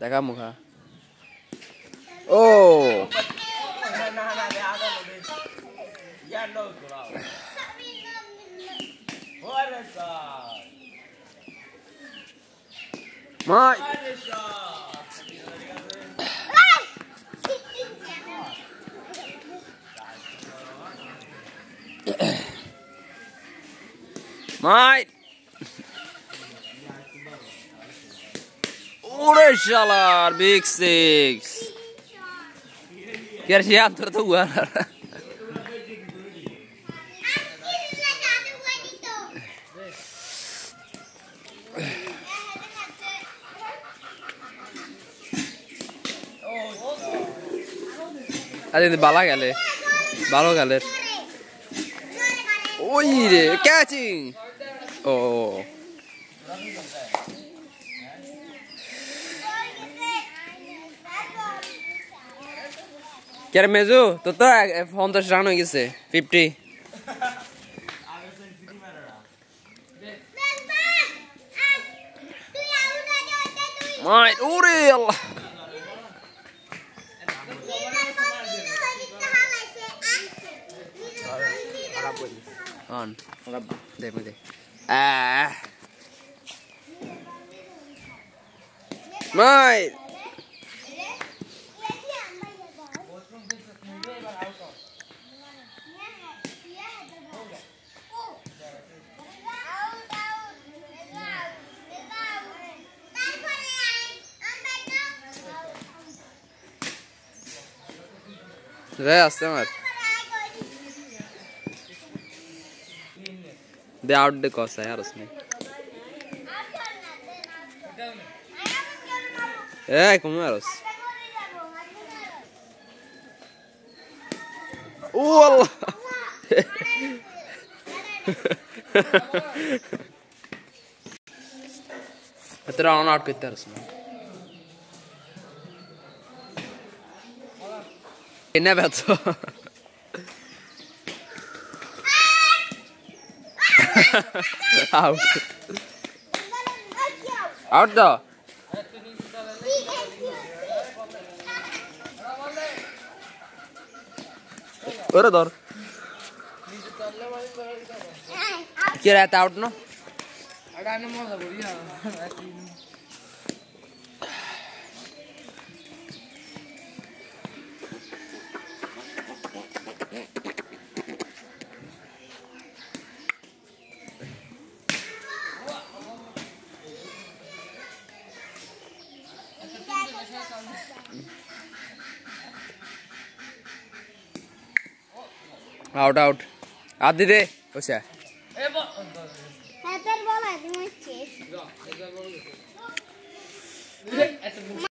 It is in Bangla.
দেখামুখ ও Mike. Mike. Uğraşalar Big Six. Gerçi yandırdı uğraşalar. আরে বালা গেলে ভালো গেলে ওই রে ক্যাচিং ও কেরে মেজু তো তো পঞ্চাশ রান হয়ে গেছে ফিফটি আল্লাহ on. रे आस्ते मार दे आउट दे कॉस है यार उसने ए कुमारोस ओ अल्लाह तेरा ऑन आउट कितना है उसने Ne vedd så. Out. Out da. Ora dor. Kira out no? Ada nama apa dia? Out out আর দিদি ওসা